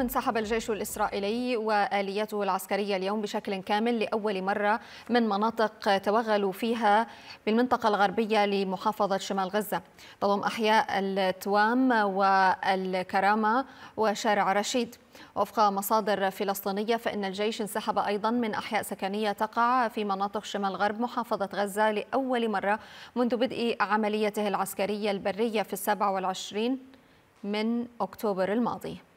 انسحب الجيش الإسرائيلي وآليته العسكرية اليوم بشكل كامل لأول مرة من مناطق توغلوا فيها بالمنطقة الغربية لمحافظة شمال غزة تضم أحياء التوام والكرامة وشارع رشيد وفق مصادر فلسطينية فإن الجيش انسحب أيضا من أحياء سكنية تقع في مناطق شمال غرب محافظة غزة لأول مرة منذ بدء عمليته العسكرية البرية في السابع والعشرين من أكتوبر الماضي